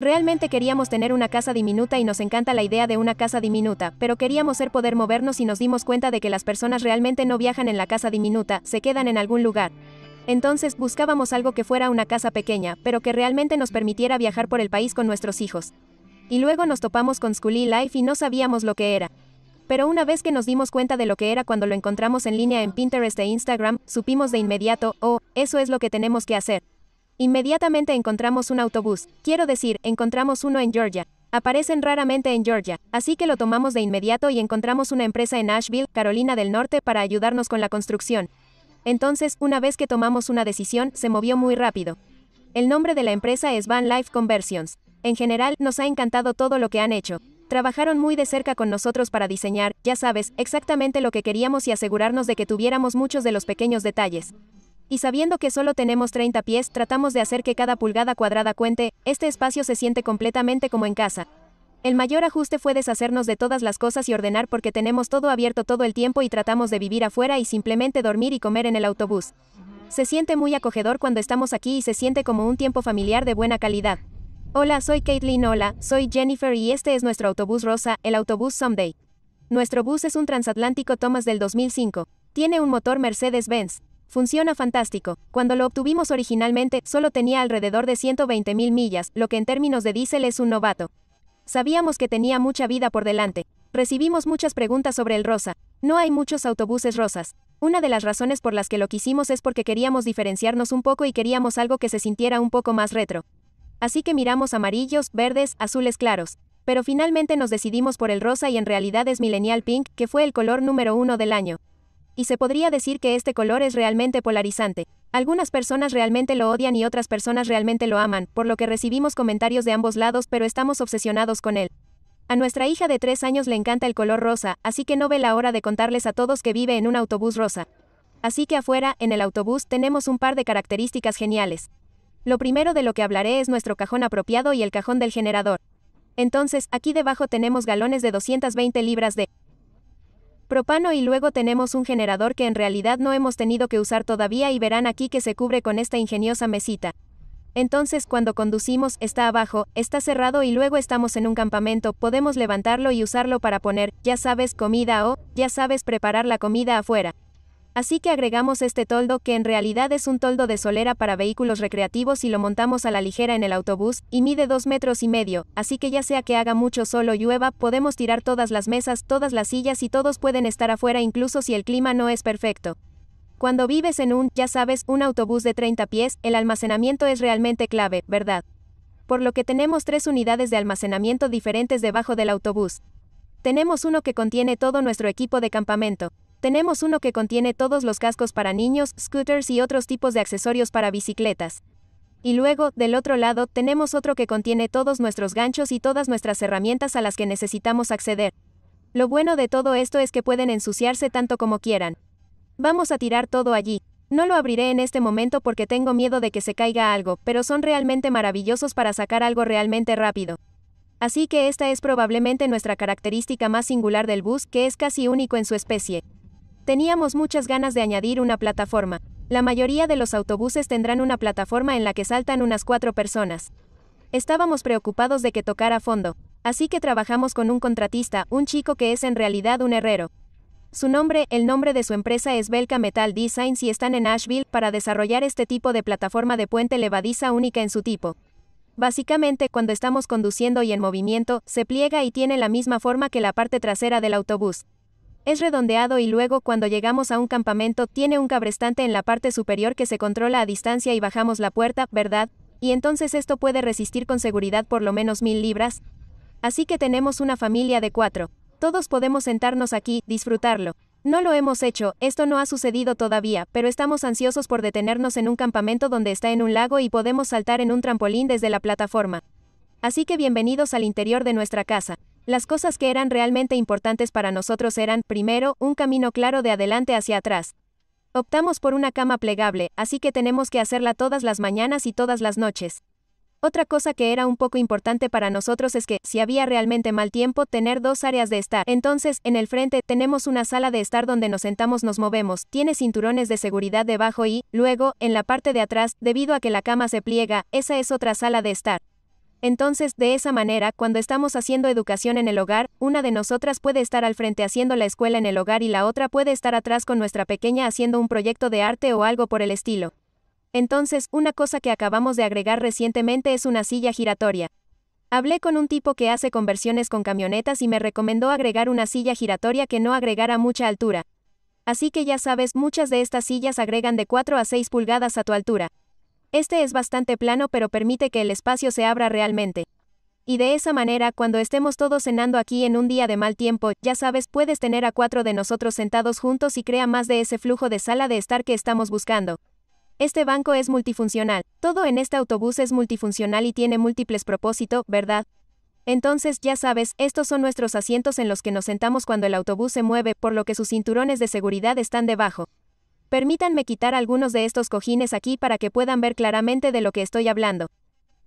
Realmente queríamos tener una casa diminuta y nos encanta la idea de una casa diminuta, pero queríamos ser poder movernos y nos dimos cuenta de que las personas realmente no viajan en la casa diminuta, se quedan en algún lugar. Entonces buscábamos algo que fuera una casa pequeña, pero que realmente nos permitiera viajar por el país con nuestros hijos. Y luego nos topamos con Scully Life y no sabíamos lo que era. Pero una vez que nos dimos cuenta de lo que era cuando lo encontramos en línea en Pinterest e Instagram, supimos de inmediato, oh, eso es lo que tenemos que hacer. Inmediatamente encontramos un autobús, quiero decir, encontramos uno en Georgia. Aparecen raramente en Georgia, así que lo tomamos de inmediato y encontramos una empresa en Asheville, Carolina del Norte, para ayudarnos con la construcción. Entonces, una vez que tomamos una decisión, se movió muy rápido. El nombre de la empresa es Van Life Conversions. En general, nos ha encantado todo lo que han hecho. Trabajaron muy de cerca con nosotros para diseñar, ya sabes, exactamente lo que queríamos y asegurarnos de que tuviéramos muchos de los pequeños detalles. Y sabiendo que solo tenemos 30 pies, tratamos de hacer que cada pulgada cuadrada cuente, este espacio se siente completamente como en casa. El mayor ajuste fue deshacernos de todas las cosas y ordenar porque tenemos todo abierto todo el tiempo y tratamos de vivir afuera y simplemente dormir y comer en el autobús. Se siente muy acogedor cuando estamos aquí y se siente como un tiempo familiar de buena calidad. Hola, soy Caitlin, hola, soy Jennifer y este es nuestro autobús rosa, el autobús Someday. Nuestro bus es un transatlántico Thomas del 2005. Tiene un motor Mercedes-Benz. Funciona fantástico. Cuando lo obtuvimos originalmente, solo tenía alrededor de 120.000 millas, lo que en términos de diésel es un novato. Sabíamos que tenía mucha vida por delante. Recibimos muchas preguntas sobre el rosa. No hay muchos autobuses rosas. Una de las razones por las que lo quisimos es porque queríamos diferenciarnos un poco y queríamos algo que se sintiera un poco más retro. Así que miramos amarillos, verdes, azules claros. Pero finalmente nos decidimos por el rosa y en realidad es Millennial Pink, que fue el color número uno del año y se podría decir que este color es realmente polarizante. Algunas personas realmente lo odian y otras personas realmente lo aman, por lo que recibimos comentarios de ambos lados pero estamos obsesionados con él. A nuestra hija de 3 años le encanta el color rosa, así que no ve la hora de contarles a todos que vive en un autobús rosa. Así que afuera, en el autobús, tenemos un par de características geniales. Lo primero de lo que hablaré es nuestro cajón apropiado y el cajón del generador. Entonces, aquí debajo tenemos galones de 220 libras de propano y luego tenemos un generador que en realidad no hemos tenido que usar todavía y verán aquí que se cubre con esta ingeniosa mesita. Entonces cuando conducimos, está abajo, está cerrado y luego estamos en un campamento, podemos levantarlo y usarlo para poner, ya sabes, comida o, ya sabes, preparar la comida afuera. Así que agregamos este toldo que en realidad es un toldo de solera para vehículos recreativos y lo montamos a la ligera en el autobús, y mide 2 metros y medio, así que ya sea que haga mucho sol o llueva, podemos tirar todas las mesas, todas las sillas y todos pueden estar afuera incluso si el clima no es perfecto. Cuando vives en un, ya sabes, un autobús de 30 pies, el almacenamiento es realmente clave, ¿verdad? Por lo que tenemos tres unidades de almacenamiento diferentes debajo del autobús. Tenemos uno que contiene todo nuestro equipo de campamento. Tenemos uno que contiene todos los cascos para niños, scooters y otros tipos de accesorios para bicicletas. Y luego, del otro lado, tenemos otro que contiene todos nuestros ganchos y todas nuestras herramientas a las que necesitamos acceder. Lo bueno de todo esto es que pueden ensuciarse tanto como quieran. Vamos a tirar todo allí. No lo abriré en este momento porque tengo miedo de que se caiga algo, pero son realmente maravillosos para sacar algo realmente rápido. Así que esta es probablemente nuestra característica más singular del bus, que es casi único en su especie. Teníamos muchas ganas de añadir una plataforma. La mayoría de los autobuses tendrán una plataforma en la que saltan unas cuatro personas. Estábamos preocupados de que tocara fondo, así que trabajamos con un contratista, un chico que es en realidad un herrero. Su nombre, el nombre de su empresa es Belka Metal Designs y están en Asheville para desarrollar este tipo de plataforma de puente levadiza única en su tipo. Básicamente, cuando estamos conduciendo y en movimiento, se pliega y tiene la misma forma que la parte trasera del autobús. Es redondeado y luego cuando llegamos a un campamento tiene un cabrestante en la parte superior que se controla a distancia y bajamos la puerta, ¿verdad? Y entonces esto puede resistir con seguridad por lo menos mil libras. Así que tenemos una familia de cuatro. Todos podemos sentarnos aquí, disfrutarlo. No lo hemos hecho, esto no ha sucedido todavía, pero estamos ansiosos por detenernos en un campamento donde está en un lago y podemos saltar en un trampolín desde la plataforma. Así que bienvenidos al interior de nuestra casa. Las cosas que eran realmente importantes para nosotros eran, primero, un camino claro de adelante hacia atrás. Optamos por una cama plegable, así que tenemos que hacerla todas las mañanas y todas las noches. Otra cosa que era un poco importante para nosotros es que, si había realmente mal tiempo, tener dos áreas de estar. Entonces, en el frente, tenemos una sala de estar donde nos sentamos, nos movemos, tiene cinturones de seguridad debajo y, luego, en la parte de atrás, debido a que la cama se pliega, esa es otra sala de estar. Entonces, de esa manera, cuando estamos haciendo educación en el hogar, una de nosotras puede estar al frente haciendo la escuela en el hogar y la otra puede estar atrás con nuestra pequeña haciendo un proyecto de arte o algo por el estilo. Entonces, una cosa que acabamos de agregar recientemente es una silla giratoria. Hablé con un tipo que hace conversiones con camionetas y me recomendó agregar una silla giratoria que no agregara mucha altura. Así que ya sabes, muchas de estas sillas agregan de 4 a 6 pulgadas a tu altura. Este es bastante plano pero permite que el espacio se abra realmente. Y de esa manera, cuando estemos todos cenando aquí en un día de mal tiempo, ya sabes, puedes tener a cuatro de nosotros sentados juntos y crea más de ese flujo de sala de estar que estamos buscando. Este banco es multifuncional. Todo en este autobús es multifuncional y tiene múltiples propósitos, ¿verdad? Entonces, ya sabes, estos son nuestros asientos en los que nos sentamos cuando el autobús se mueve, por lo que sus cinturones de seguridad están debajo. Permítanme quitar algunos de estos cojines aquí para que puedan ver claramente de lo que estoy hablando.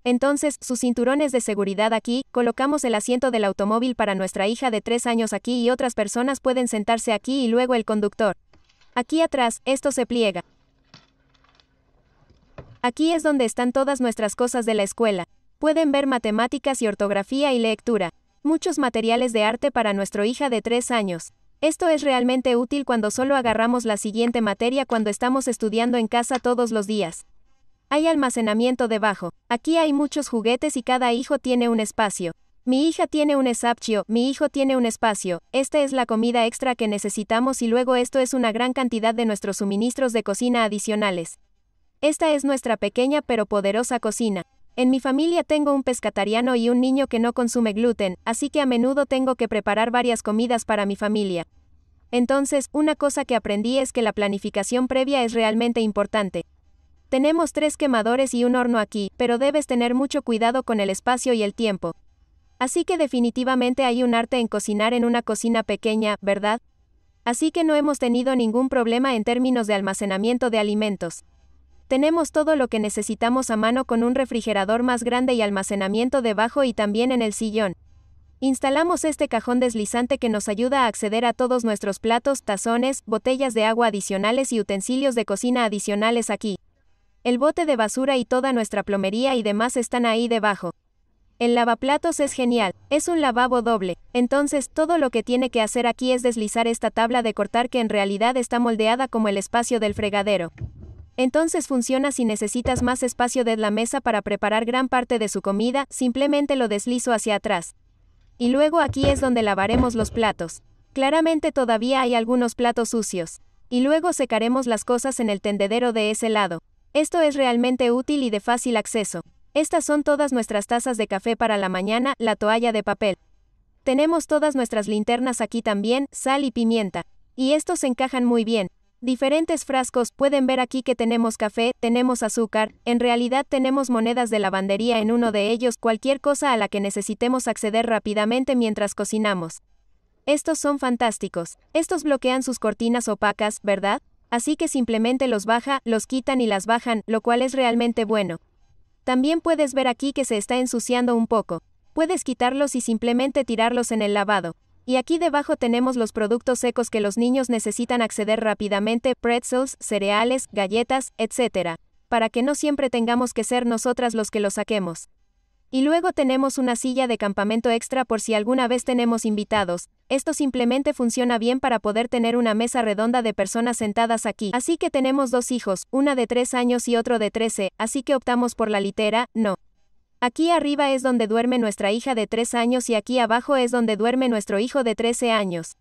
Entonces, sus cinturones de seguridad aquí, colocamos el asiento del automóvil para nuestra hija de 3 años aquí y otras personas pueden sentarse aquí y luego el conductor. Aquí atrás, esto se pliega. Aquí es donde están todas nuestras cosas de la escuela. Pueden ver matemáticas y ortografía y lectura. Muchos materiales de arte para nuestro hija de 3 años. Esto es realmente útil cuando solo agarramos la siguiente materia cuando estamos estudiando en casa todos los días. Hay almacenamiento debajo. Aquí hay muchos juguetes y cada hijo tiene un espacio. Mi hija tiene un esapcio, mi hijo tiene un espacio, esta es la comida extra que necesitamos y luego esto es una gran cantidad de nuestros suministros de cocina adicionales. Esta es nuestra pequeña pero poderosa cocina. En mi familia tengo un pescatariano y un niño que no consume gluten, así que a menudo tengo que preparar varias comidas para mi familia. Entonces, una cosa que aprendí es que la planificación previa es realmente importante. Tenemos tres quemadores y un horno aquí, pero debes tener mucho cuidado con el espacio y el tiempo. Así que definitivamente hay un arte en cocinar en una cocina pequeña, ¿verdad? Así que no hemos tenido ningún problema en términos de almacenamiento de alimentos. Tenemos todo lo que necesitamos a mano con un refrigerador más grande y almacenamiento debajo y también en el sillón. Instalamos este cajón deslizante que nos ayuda a acceder a todos nuestros platos, tazones, botellas de agua adicionales y utensilios de cocina adicionales aquí. El bote de basura y toda nuestra plomería y demás están ahí debajo. El lavaplatos es genial, es un lavabo doble, entonces todo lo que tiene que hacer aquí es deslizar esta tabla de cortar que en realidad está moldeada como el espacio del fregadero. Entonces funciona si necesitas más espacio de la mesa para preparar gran parte de su comida, simplemente lo deslizo hacia atrás. Y luego aquí es donde lavaremos los platos. Claramente todavía hay algunos platos sucios. Y luego secaremos las cosas en el tendedero de ese lado. Esto es realmente útil y de fácil acceso. Estas son todas nuestras tazas de café para la mañana, la toalla de papel. Tenemos todas nuestras linternas aquí también, sal y pimienta. Y estos encajan muy bien. Diferentes frascos, pueden ver aquí que tenemos café, tenemos azúcar, en realidad tenemos monedas de lavandería en uno de ellos, cualquier cosa a la que necesitemos acceder rápidamente mientras cocinamos. Estos son fantásticos. Estos bloquean sus cortinas opacas, ¿verdad? Así que simplemente los baja, los quitan y las bajan, lo cual es realmente bueno. También puedes ver aquí que se está ensuciando un poco. Puedes quitarlos y simplemente tirarlos en el lavado. Y aquí debajo tenemos los productos secos que los niños necesitan acceder rápidamente, pretzels, cereales, galletas, etc., para que no siempre tengamos que ser nosotras los que los saquemos. Y luego tenemos una silla de campamento extra por si alguna vez tenemos invitados. Esto simplemente funciona bien para poder tener una mesa redonda de personas sentadas aquí. Así que tenemos dos hijos, una de 3 años y otro de 13, así que optamos por la litera, no. Aquí arriba es donde duerme nuestra hija de 3 años y aquí abajo es donde duerme nuestro hijo de 13 años.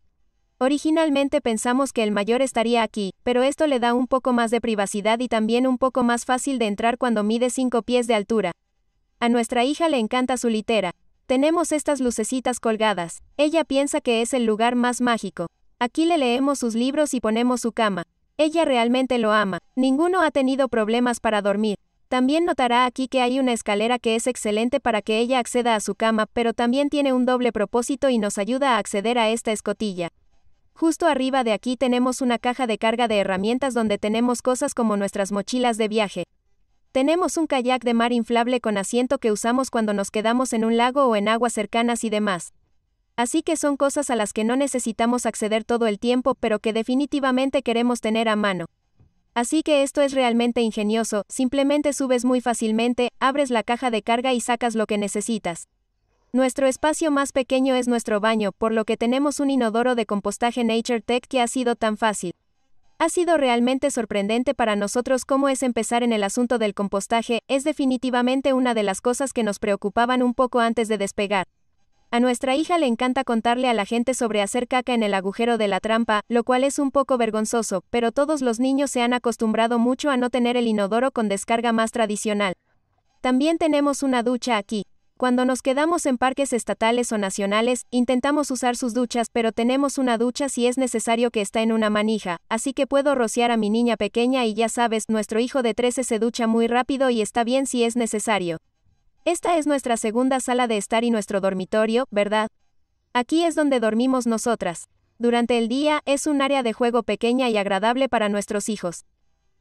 Originalmente pensamos que el mayor estaría aquí, pero esto le da un poco más de privacidad y también un poco más fácil de entrar cuando mide 5 pies de altura. A nuestra hija le encanta su litera. Tenemos estas lucecitas colgadas. Ella piensa que es el lugar más mágico. Aquí le leemos sus libros y ponemos su cama. Ella realmente lo ama. Ninguno ha tenido problemas para dormir. También notará aquí que hay una escalera que es excelente para que ella acceda a su cama, pero también tiene un doble propósito y nos ayuda a acceder a esta escotilla. Justo arriba de aquí tenemos una caja de carga de herramientas donde tenemos cosas como nuestras mochilas de viaje. Tenemos un kayak de mar inflable con asiento que usamos cuando nos quedamos en un lago o en aguas cercanas y demás. Así que son cosas a las que no necesitamos acceder todo el tiempo, pero que definitivamente queremos tener a mano. Así que esto es realmente ingenioso, simplemente subes muy fácilmente, abres la caja de carga y sacas lo que necesitas. Nuestro espacio más pequeño es nuestro baño, por lo que tenemos un inodoro de compostaje Nature Tech que ha sido tan fácil. Ha sido realmente sorprendente para nosotros cómo es empezar en el asunto del compostaje, es definitivamente una de las cosas que nos preocupaban un poco antes de despegar. A nuestra hija le encanta contarle a la gente sobre hacer caca en el agujero de la trampa, lo cual es un poco vergonzoso, pero todos los niños se han acostumbrado mucho a no tener el inodoro con descarga más tradicional. También tenemos una ducha aquí. Cuando nos quedamos en parques estatales o nacionales, intentamos usar sus duchas, pero tenemos una ducha si es necesario que está en una manija, así que puedo rociar a mi niña pequeña y ya sabes, nuestro hijo de 13 se ducha muy rápido y está bien si es necesario. Esta es nuestra segunda sala de estar y nuestro dormitorio, ¿verdad? Aquí es donde dormimos nosotras. Durante el día es un área de juego pequeña y agradable para nuestros hijos.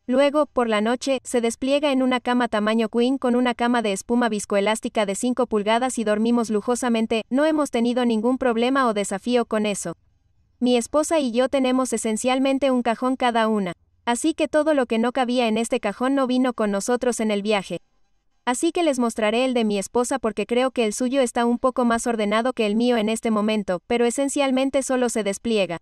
Luego, por la noche, se despliega en una cama tamaño queen con una cama de espuma viscoelástica de 5 pulgadas y dormimos lujosamente, no hemos tenido ningún problema o desafío con eso. Mi esposa y yo tenemos esencialmente un cajón cada una. Así que todo lo que no cabía en este cajón no vino con nosotros en el viaje. Así que les mostraré el de mi esposa porque creo que el suyo está un poco más ordenado que el mío en este momento, pero esencialmente solo se despliega.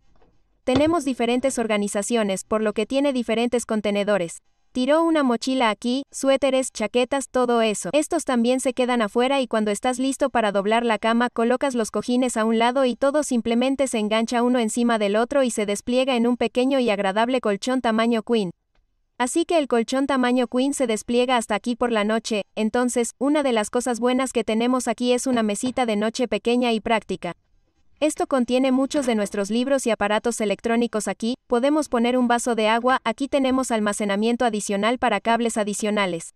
Tenemos diferentes organizaciones, por lo que tiene diferentes contenedores. Tiró una mochila aquí, suéteres, chaquetas, todo eso. Estos también se quedan afuera y cuando estás listo para doblar la cama, colocas los cojines a un lado y todo simplemente se engancha uno encima del otro y se despliega en un pequeño y agradable colchón tamaño queen. Así que el colchón tamaño queen se despliega hasta aquí por la noche, entonces, una de las cosas buenas que tenemos aquí es una mesita de noche pequeña y práctica. Esto contiene muchos de nuestros libros y aparatos electrónicos aquí, podemos poner un vaso de agua, aquí tenemos almacenamiento adicional para cables adicionales.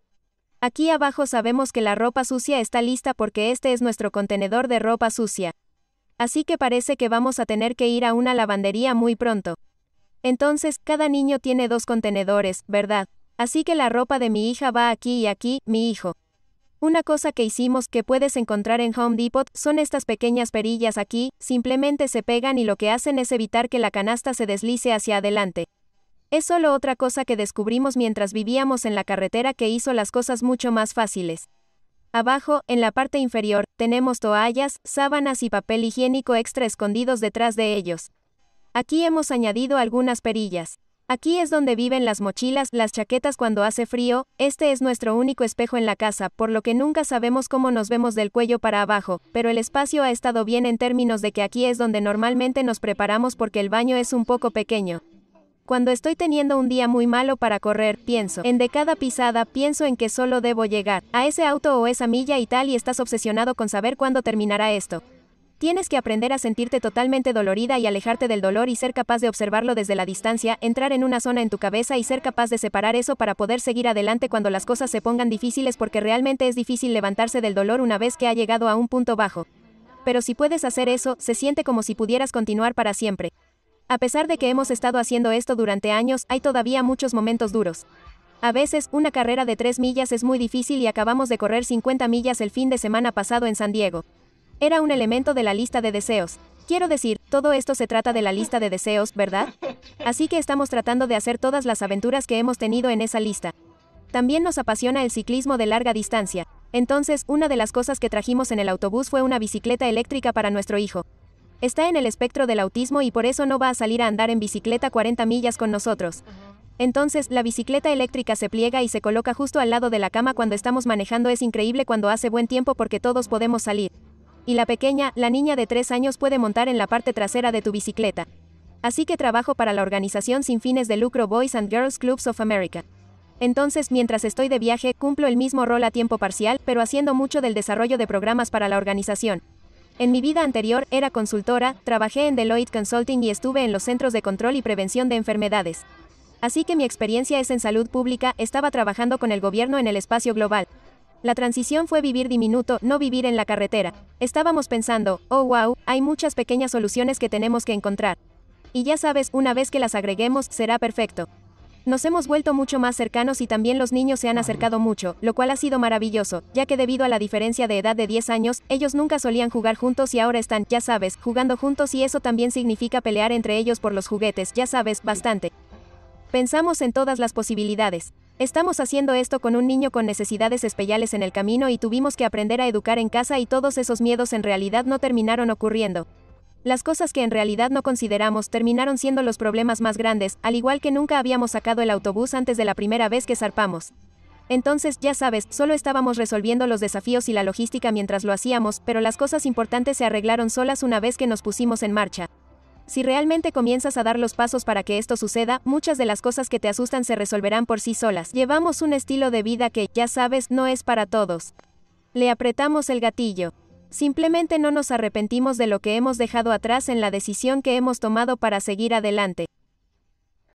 Aquí abajo sabemos que la ropa sucia está lista porque este es nuestro contenedor de ropa sucia. Así que parece que vamos a tener que ir a una lavandería muy pronto. Entonces, cada niño tiene dos contenedores, ¿verdad? Así que la ropa de mi hija va aquí y aquí, mi hijo. Una cosa que hicimos que puedes encontrar en Home Depot son estas pequeñas perillas aquí, simplemente se pegan y lo que hacen es evitar que la canasta se deslice hacia adelante. Es solo otra cosa que descubrimos mientras vivíamos en la carretera que hizo las cosas mucho más fáciles. Abajo, en la parte inferior, tenemos toallas, sábanas y papel higiénico extra escondidos detrás de ellos. Aquí hemos añadido algunas perillas. Aquí es donde viven las mochilas, las chaquetas cuando hace frío, este es nuestro único espejo en la casa, por lo que nunca sabemos cómo nos vemos del cuello para abajo, pero el espacio ha estado bien en términos de que aquí es donde normalmente nos preparamos porque el baño es un poco pequeño. Cuando estoy teniendo un día muy malo para correr, pienso. En de cada pisada, pienso en que solo debo llegar a ese auto o esa milla y tal y estás obsesionado con saber cuándo terminará esto. Tienes que aprender a sentirte totalmente dolorida y alejarte del dolor y ser capaz de observarlo desde la distancia, entrar en una zona en tu cabeza y ser capaz de separar eso para poder seguir adelante cuando las cosas se pongan difíciles porque realmente es difícil levantarse del dolor una vez que ha llegado a un punto bajo. Pero si puedes hacer eso, se siente como si pudieras continuar para siempre. A pesar de que hemos estado haciendo esto durante años, hay todavía muchos momentos duros. A veces, una carrera de 3 millas es muy difícil y acabamos de correr 50 millas el fin de semana pasado en San Diego. Era un elemento de la lista de deseos. Quiero decir, todo esto se trata de la lista de deseos, ¿verdad? Así que estamos tratando de hacer todas las aventuras que hemos tenido en esa lista. También nos apasiona el ciclismo de larga distancia. Entonces, una de las cosas que trajimos en el autobús fue una bicicleta eléctrica para nuestro hijo. Está en el espectro del autismo y por eso no va a salir a andar en bicicleta 40 millas con nosotros. Entonces, la bicicleta eléctrica se pliega y se coloca justo al lado de la cama cuando estamos manejando. Es increíble cuando hace buen tiempo porque todos podemos salir. Y la pequeña, la niña de 3 años puede montar en la parte trasera de tu bicicleta. Así que trabajo para la organización sin fines de lucro Boys and Girls Clubs of America. Entonces, mientras estoy de viaje, cumplo el mismo rol a tiempo parcial, pero haciendo mucho del desarrollo de programas para la organización. En mi vida anterior, era consultora, trabajé en Deloitte Consulting y estuve en los centros de control y prevención de enfermedades. Así que mi experiencia es en salud pública, estaba trabajando con el gobierno en el espacio global. La transición fue vivir diminuto, no vivir en la carretera. Estábamos pensando, oh wow, hay muchas pequeñas soluciones que tenemos que encontrar. Y ya sabes, una vez que las agreguemos, será perfecto. Nos hemos vuelto mucho más cercanos y también los niños se han acercado mucho, lo cual ha sido maravilloso, ya que debido a la diferencia de edad de 10 años, ellos nunca solían jugar juntos y ahora están, ya sabes, jugando juntos y eso también significa pelear entre ellos por los juguetes, ya sabes, bastante. Pensamos en todas las posibilidades. Estamos haciendo esto con un niño con necesidades especiales en el camino y tuvimos que aprender a educar en casa y todos esos miedos en realidad no terminaron ocurriendo. Las cosas que en realidad no consideramos terminaron siendo los problemas más grandes, al igual que nunca habíamos sacado el autobús antes de la primera vez que zarpamos. Entonces, ya sabes, solo estábamos resolviendo los desafíos y la logística mientras lo hacíamos, pero las cosas importantes se arreglaron solas una vez que nos pusimos en marcha. Si realmente comienzas a dar los pasos para que esto suceda, muchas de las cosas que te asustan se resolverán por sí solas. Llevamos un estilo de vida que, ya sabes, no es para todos. Le apretamos el gatillo. Simplemente no nos arrepentimos de lo que hemos dejado atrás en la decisión que hemos tomado para seguir adelante.